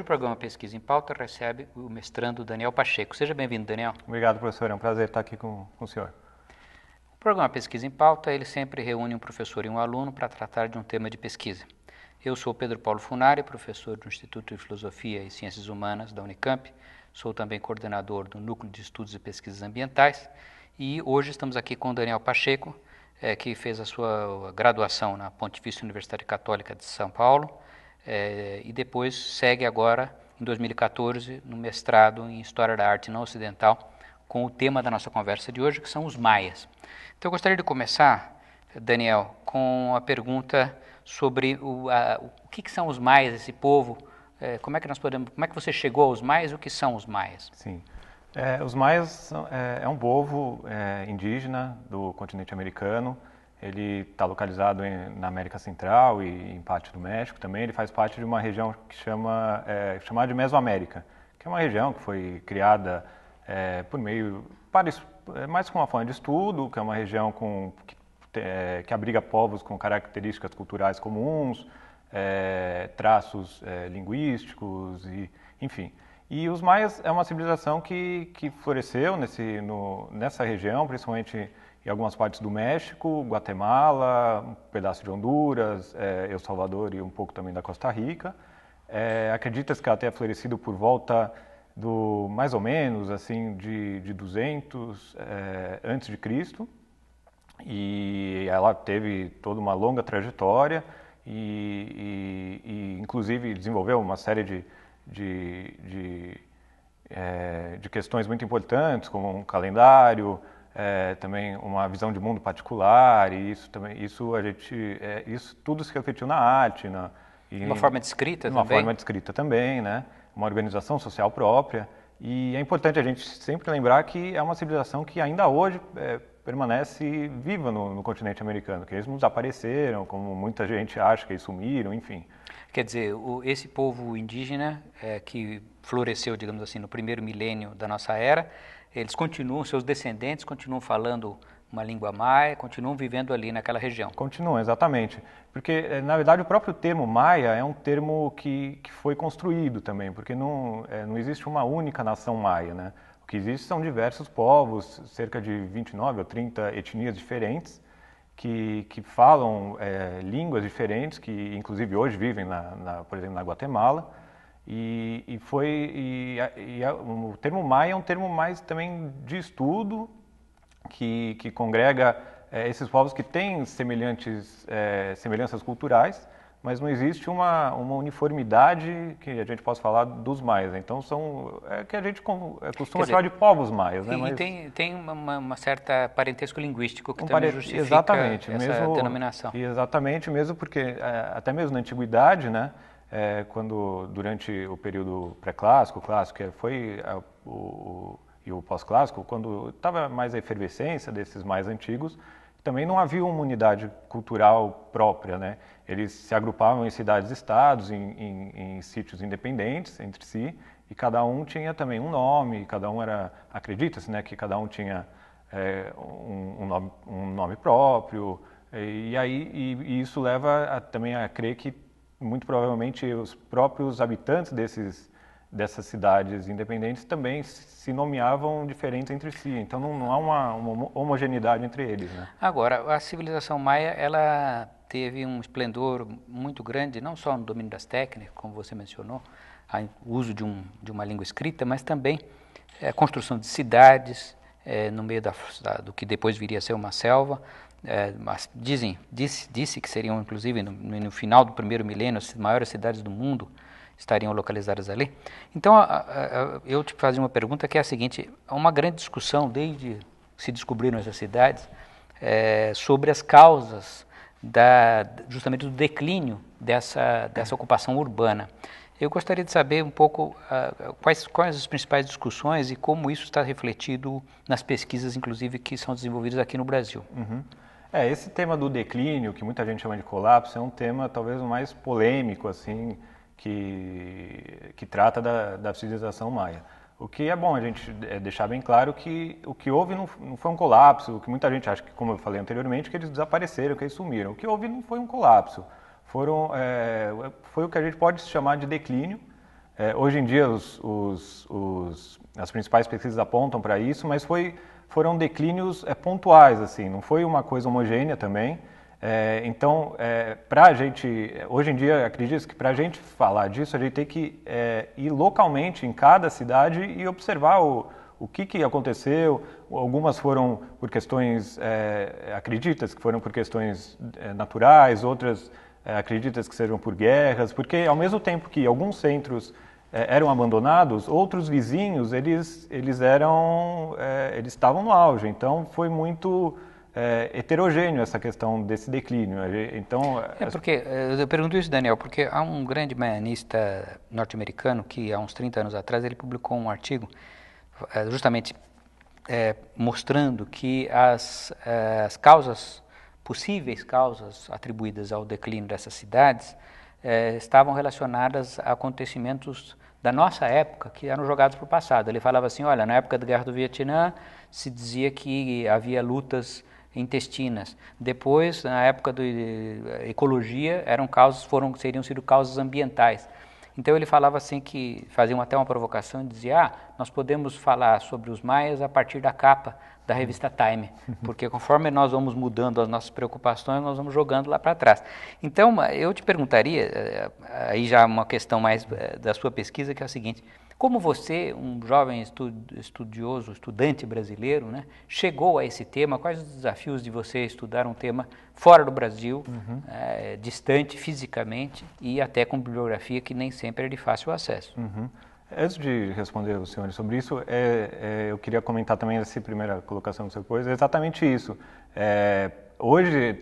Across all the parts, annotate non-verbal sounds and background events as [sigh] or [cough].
Hoje o programa Pesquisa em Pauta recebe o mestrando Daniel Pacheco. Seja bem-vindo, Daniel. Obrigado, professor. É um prazer estar aqui com, com o senhor. O programa Pesquisa em Pauta, ele sempre reúne um professor e um aluno para tratar de um tema de pesquisa. Eu sou Pedro Paulo Funari, professor do Instituto de Filosofia e Ciências Humanas da Unicamp. Sou também coordenador do Núcleo de Estudos e Pesquisas Ambientais. E hoje estamos aqui com o Daniel Pacheco, é, que fez a sua graduação na Pontifícia Universidade Católica de São Paulo é, e depois segue agora, em 2014, no mestrado em História da Arte Não Ocidental, com o tema da nossa conversa de hoje, que são os maias. Então, eu gostaria de começar, Daniel, com a pergunta sobre o, a, o que, que, são os maias, esse povo, é, como é que nós podemos, como é que você chegou aos maias, o que são os maias? Sim. É, os maias são, é, é um povo é, indígena do continente americano, ele está localizado em, na América Central e em parte do México também. Ele faz parte de uma região que chama é, chamada de Mesoamérica, que é uma região que foi criada é, por meio é, mais com uma forma de estudo, que é uma região com, que, é, que abriga povos com características culturais comuns, é, traços é, linguísticos e, enfim. E os maias é uma civilização que, que floresceu nesse, no, nessa região, principalmente em algumas partes do México, Guatemala, um pedaço de Honduras, é, El Salvador e um pouco também da Costa Rica. É, Acredita-se que ela tenha florescido por volta do mais ou menos assim de, de 200 é, antes de Cristo e ela teve toda uma longa trajetória e, e, e inclusive desenvolveu uma série de, de, de, é, de questões muito importantes como um calendário é, também uma visão de mundo particular e isso também isso a gente é, isso tudo se refletiu na arte na e, uma forma de escrita uma também. forma de escrita também né uma organização social própria e é importante a gente sempre lembrar que é uma civilização que ainda hoje é, permanece viva no, no continente americano, que eles não desapareceram, como muita gente acha que eles sumiram, enfim. Quer dizer, o, esse povo indígena é, que floresceu, digamos assim, no primeiro milênio da nossa era, eles continuam, seus descendentes continuam falando uma língua maia, continuam vivendo ali naquela região. Continuam, exatamente. Porque, é, na verdade, o próprio termo maia é um termo que, que foi construído também, porque não, é, não existe uma única nação maia, né? que existe são diversos povos, cerca de 29 ou 30 etnias diferentes, que, que falam é, línguas diferentes, que inclusive hoje vivem, na, na por exemplo, na Guatemala. E, e foi e, e, o termo maia é um termo mais também de estudo que, que congrega é, esses povos que têm semelhantes é, semelhanças culturais mas não existe uma, uma uniformidade que a gente possa falar dos maias. Né? Então, são é que a gente é, costuma dizer, chamar de povos maias. Né? E mas, tem, tem uma, uma, certa parentesco linguístico que um também justifica exatamente, essa mesmo, denominação. Exatamente, mesmo porque é, até mesmo na antiguidade, né, é, quando durante o período pré-clássico, clássico, que foi a, é, o, o, e o pós-clássico, quando estava mais a efervescência desses mais antigos, também não havia uma unidade cultural própria, né? Eles se agrupavam em cidades-estados, em, em, em sítios independentes entre si, e cada um tinha também um nome, cada um era, acredita-se, né, que cada um tinha é, um, um, nome, um, nome, próprio, e, e aí e, e isso leva a, também a crer que muito provavelmente os próprios habitantes desses dessas cidades independentes também se nomeavam diferentes entre si. Então não, não há uma, uma, homogeneidade entre eles. Né? Agora, a civilização maia ela teve um esplendor muito grande, não só no domínio das técnicas, como você mencionou, o uso de, um, de uma língua escrita, mas também é, a construção de cidades é, no meio da, da, do que depois viria a ser uma selva. É, dizem, disse, disse que seriam, inclusive, no, no final do primeiro milênio, as maiores cidades do mundo estariam localizadas ali. Então, a, a, eu te fazia uma pergunta que é a seguinte: há uma grande discussão desde que se descobriram essas cidades é, sobre as causas da, justamente do declínio dessa, dessa ocupação urbana. Eu gostaria de saber um pouco uh, quais, quais as principais discussões e como isso está refletido nas pesquisas, inclusive, que são desenvolvidas aqui no Brasil. Uhum. É, esse tema do declínio, que muita gente chama de colapso, é um tema talvez o mais polêmico, assim, que, que trata da, da civilização maia. O que é bom a gente é, deixar bem claro que o que houve não, não foi um colapso, o que muita gente acha que, como eu falei anteriormente, que eles desapareceram, que eles sumiram. O que houve não foi um colapso, foram, é, foi o que a gente pode chamar de declínio. É, hoje em dia, os, os, os, as principais pesquisas apontam para isso, mas foi, foram declínios é, pontuais, assim, não foi uma coisa homogênea também. É, então, é, para a gente, hoje em dia, acredito que para a gente falar disso, a gente tem que é, ir localmente em cada cidade e observar o, o que, que aconteceu. Algumas foram por questões, é, acreditas que foram por questões é, naturais, outras é, acreditas que sejam por guerras, porque ao mesmo tempo que alguns centros eram abandonados, outros vizinhos eles eles eram eles estavam no auge. Então, foi muito é, heterogêneo essa questão desse declínio. Então, é porque eh, eu pergunto isso, Daniel, porque há um grande maianista norte-americano que há uns 30 anos atrás ele publicou um artigo eh, justamente é, mostrando que as, as causas possíveis causas atribuídas ao declínio dessas cidades estavam relacionadas a acontecimentos da nossa época que eram jogados para o passado. Ele falava assim: olha, na época da Guerra do Vietnã se dizia que havia lutas intestinas. Depois, na época da ecologia, eram causas, foram, seriam sido causas ambientais. Então ele falava assim que faziam até uma provocação, dizia: "Ah, nós podemos falar sobre os maias a partir da capa da revista Time, uhum. porque conforme nós vamos mudando as nossas preocupações, nós vamos jogando lá para trás". Então, eu te perguntaria eh, aí já uma questão mais eh, da sua pesquisa que é a seguinte: como você, um jovem estu estudioso, estudante brasileiro, né, chegou a esse tema? Quais os desafios de você estudar um tema fora do Brasil, uhum. é, distante fisicamente e até com bibliografia que nem sempre é de fácil acesso? Uhum. Antes de responder ao senhor sobre isso, é, é, eu queria comentar também essa primeira colocação do pôs. É exatamente isso. É, hoje,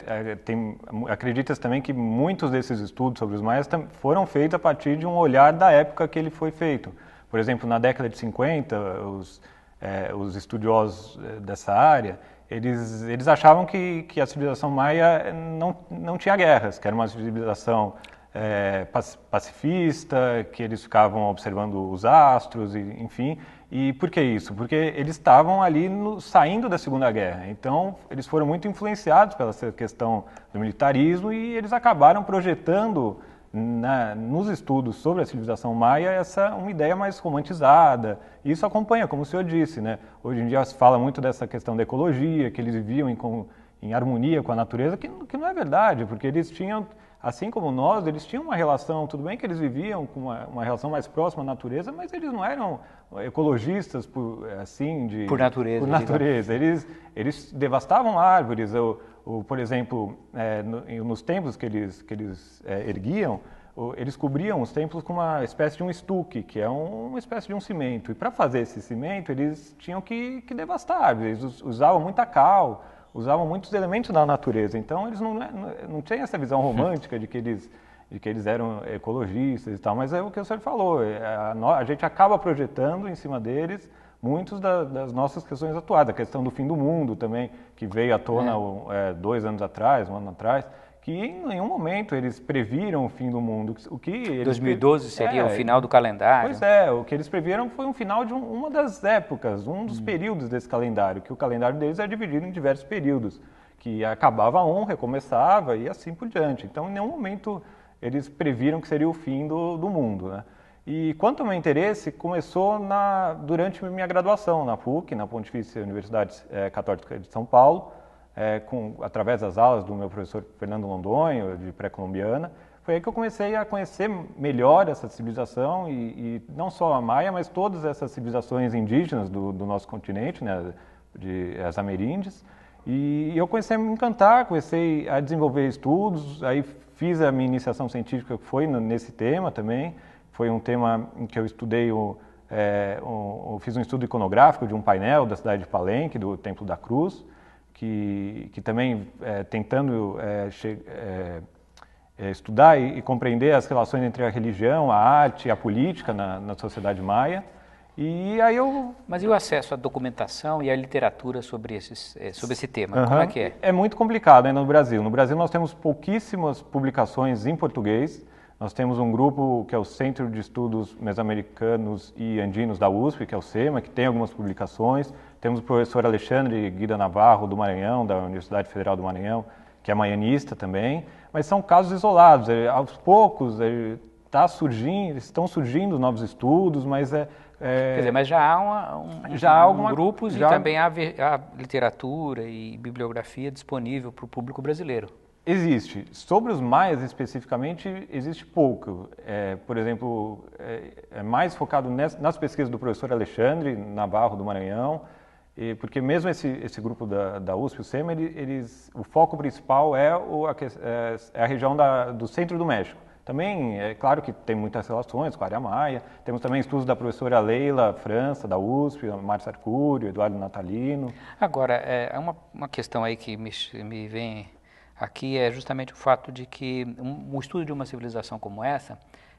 acredita é, acreditas também que muitos desses estudos sobre os maias foram feitos a partir de um olhar da época que ele foi feito. Por exemplo, na década de 50, os, é, os estudiosos é, dessa área, eles, eles achavam que, que a civilização maia não, não tinha guerras, que era uma civilização é, pacifista, que eles ficavam observando os astros, e, enfim. E por que isso? Porque eles estavam ali no, saindo da Segunda Guerra. Então, eles foram muito influenciados pela questão do militarismo e eles acabaram projetando na, nos estudos sobre a civilização maia essa é uma ideia mais romantizada. Isso acompanha, como o senhor disse, né? Hoje em dia se fala muito dessa questão da ecologia, que eles viviam em, com, em harmonia com a natureza, que, que não é verdade, porque eles tinham, assim como nós, eles tinham uma relação, tudo bem que eles viviam com uma, uma relação mais próxima à natureza, mas eles não eram ecologistas por, assim de por natureza. Por natureza, eles eles devastavam árvores. Ou, o, por exemplo, é, no, nos templos que eles, que eles é, erguiam, o, eles cobriam os templos com uma espécie de um estuque, que é um, uma espécie de um cimento. E para fazer esse cimento, eles tinham que, que devastar, eles usavam muita cal, usavam muitos elementos da natureza. Então, eles não, né, não, não tinham essa visão [laughs] romântica de que eles de que eles eram ecologistas e tal, mas é o que o senhor falou, é, a, a, a gente acaba projetando em cima deles muitas da, das nossas questões atuais, a questão do fim do mundo também, que veio à tona é. É, dois anos atrás, um ano atrás, que em nenhum momento eles previram o fim do mundo. O que eles 2012 seria é, o final do calendário. Pois é, o que eles previram foi um final de um, uma das épocas, um dos hum. períodos desse calendário, que o calendário deles é dividido em diversos períodos, que acabava um, recomeçava e assim por diante. Então, em nenhum momento eles previram que seria o fim do, do mundo, né? E quanto ao meu interesse, começou na, durante minha graduação na PUC, na Pontifícia Universidade eh, Católica de São Paulo, é, com, através das aulas do meu professor Fernando Londonho, de pré-colombiana. Foi aí que eu comecei a conhecer melhor essa civilização, e, e não só a maia, mas todas essas civilizações indígenas do, do nosso continente, né, de, as ameríndias. E eu comecei a me encantar, comecei a desenvolver estudos, aí fiz a minha iniciação científica, que foi nesse tema também foi um tema em que eu estudei o, é, fiz um estudo iconográfico de um painel da cidade de Palenque, do Templo da Cruz, que, que também é, tentando é, che, é, é, estudar e, e, compreender as relações entre a religião, a arte e a política na, na sociedade maia. E aí eu... Mas e o acesso à documentação e à literatura sobre, esses, é, sobre esse tema? Uhum. Como é que é? É muito complicado ainda no Brasil. No Brasil nós temos pouquíssimas publicações em português nós temos um grupo que é o Centro de Estudos Mesoamericanos e Andinos da USP, que é o SEMA, que tem algumas publicações. Temos o professor Alexandre Guida Navarro, do Maranhão, da Universidade Federal do Maranhão, que é maianista também. Mas são casos isolados. Ele, aos poucos, ele, tá surgindo, estão surgindo novos estudos, mas é, é... Quer dizer, mas já há, uma, um, já há alguma, grupos já... e também há, há literatura e bibliografia disponível para o público brasileiro. Existe. Sobre os maias especificamente, existe pouco. É, por exemplo, é, é mais focado nas pesquisas do professor Alexandre Navarro do Maranhão, e, porque mesmo esse, esse grupo da, da USP, o SEMA, ele, eles, o foco principal é, o, a, é, é a região da, do centro do México. Também, é claro que tem muitas relações com a área maia, temos também estudos da professora Leila França, da USP, Márcio Arcúrio, Eduardo Natalino. Agora, é, é uma, uma questão aí que me, me vem aqui é justamente o fato de que um, o estudo de uma civilização como essa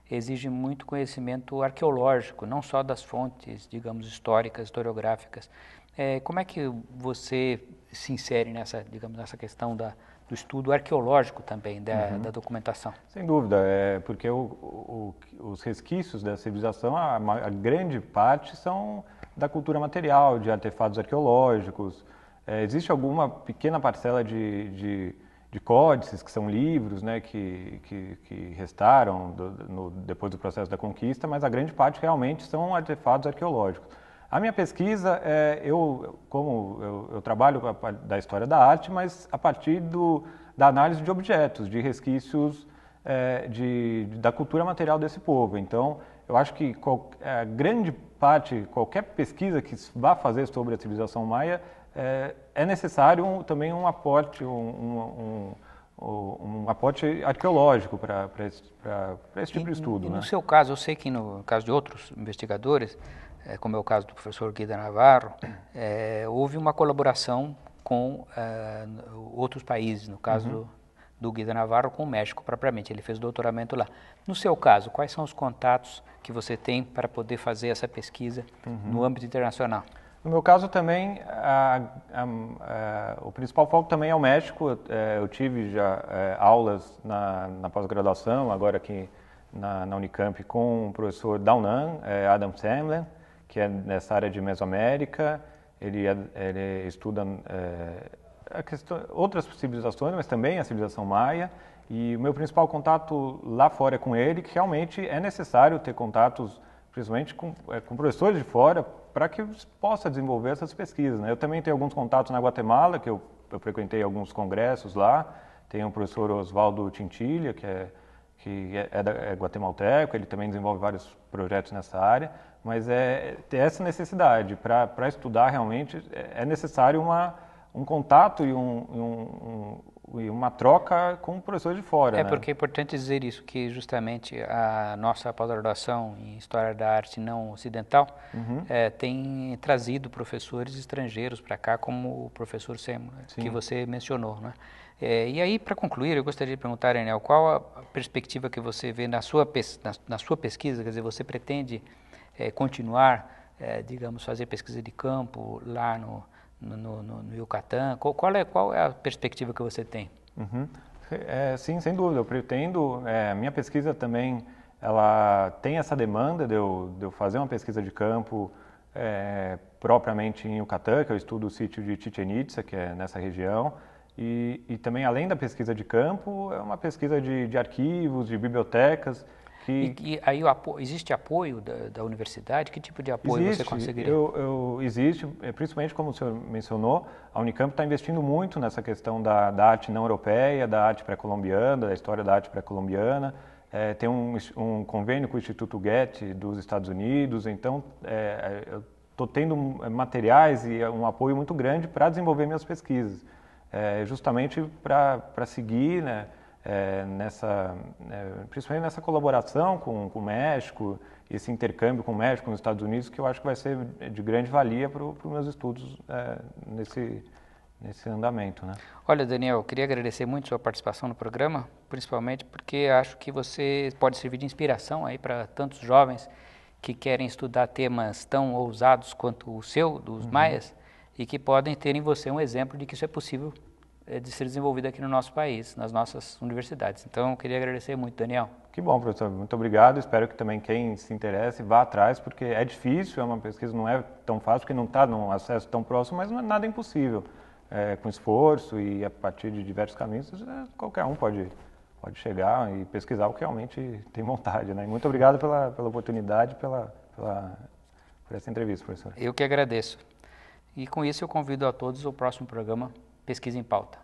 exige muito conhecimento arqueológico, não só das fontes, digamos, históricas, historiográficas. É, como é que você se insere nessa, digamos, nessa questão da, do estudo arqueológico também da, uhum. da, documentação. Sem dúvida, é porque o, o, os resquícios da civilização, a, a, grande parte são da cultura material, de artefatos arqueológicos. É, existe alguma pequena parcela de, de de códices, que são livros né, que, que, que restaram do, no, depois do processo da conquista, mas a grande parte realmente são artefatos arqueológicos. A minha pesquisa, é, eu, como eu, eu trabalho a, da história da arte, mas a partir do, da análise de objetos, de resquícios é, de, da cultura material desse povo. Então, eu acho que qual, a é, grande parte, qualquer pesquisa que vá fazer sobre a civilização maia, é, é, necessário um, também um aporte, um, um, um aporte arqueológico para esse, esse tipo e, de estudo. E né? No seu caso, eu sei que no caso de outros investigadores, é, como é o caso do professor Guida Navarro, é, houve uma colaboração com é, outros países, no caso uhum. do, do Guida Navarro com o México propriamente. Ele fez o doutoramento lá. No seu caso, quais são os contatos que você tem para poder fazer essa pesquisa uhum. no âmbito internacional? No meu caso também, a, a, a, o principal foco também é o México. Eu, é, eu tive já é, aulas na, na pós-graduação, agora aqui na, na, Unicamp, com o professor Daunan, é, Adam Semler, que é nessa área de Mesoamérica. Ele, é, ele estuda é, questão, outras civilizações, mas também a civilização maia. E o meu principal contato lá fora é com ele, que realmente é necessário ter contatos principalmente com, é, com professores de fora, para que possa desenvolver essas pesquisas. Né? Eu também tenho alguns contatos na Guatemala, que eu, eu frequentei alguns congressos lá. Tem o professor Oswaldo Tintilha, que é que é, é, é, guatemalteco, ele também desenvolve vários projetos nessa área, mas é ter é essa necessidade para estudar realmente é, é necessário uma, um contato e um, um, e uma troca com o professor de fora. É né? porque é importante dizer isso, que justamente a nossa pós-graduação em História da Arte não ocidental uhum. é, tem trazido professores estrangeiros para cá, como o professor Semo, né, que você mencionou. Né? É, e aí, para concluir, eu gostaria de perguntar, Enel, qual a perspectiva que você vê na sua, na, na sua pesquisa? Quer dizer, você pretende é, continuar, digamos, fazer pesquisa de campo lá no no, no, no Yucatán? Qual, qual, é, qual é a perspectiva que você tem? Uhum. É, sim, sem dúvida. Eu pretendo. É, minha pesquisa também ela tem essa demanda de eu, de eu fazer uma pesquisa de campo é, propriamente em Yucatán, que eu estudo o sítio de Chichen Itza, que é nessa região. E, e também, além da pesquisa de campo, é uma pesquisa de, de arquivos, de bibliotecas. E, e aí apo existe apoio da, da, universidade? Que tipo de apoio existe, você conseguiria? Eu, eu, existe, é, principalmente como o senhor mencionou, a Unicamp está investindo muito nessa questão da, da arte não europeia, da arte pré-colombiana, da história da arte pré-colombiana. É, tem um, um, convênio com o Instituto Goethe dos Estados Unidos, então é, é eu estou tendo é, materiais e um apoio muito grande para desenvolver minhas pesquisas, é, justamente para seguir, né, é, nessa, é, principalmente nessa colaboração com, com, o México, esse intercâmbio com o México, nos Estados Unidos, que eu acho que vai ser de grande valia para os meus estudos é, nesse, nesse andamento. Né? Olha, Daniel, eu queria agradecer muito sua participação no programa, principalmente porque acho que você pode servir de inspiração aí para tantos jovens que querem estudar temas tão ousados quanto o seu, dos uhum. maias, e que podem ter em você um exemplo de que isso é possível eh, de ser desenvolvido aqui no nosso país, nas nossas universidades. Então, eu queria agradecer muito, Daniel. Que bom, professor. Muito obrigado. Espero que também quem se interesse vá atrás, porque é difícil, é uma pesquisa não é tão fácil, porque não está num acesso tão próximo, mas não é nada impossível. É, com esforço e a partir de diversos caminhos, é, qualquer um pode, pode chegar e pesquisar o que realmente tem vontade. Né? muito obrigado pela, pela oportunidade, pela, pela, por essa entrevista, professor. Eu que agradeço. E com isso eu convido a todos ao próximo programa Pesquisa em Pauta.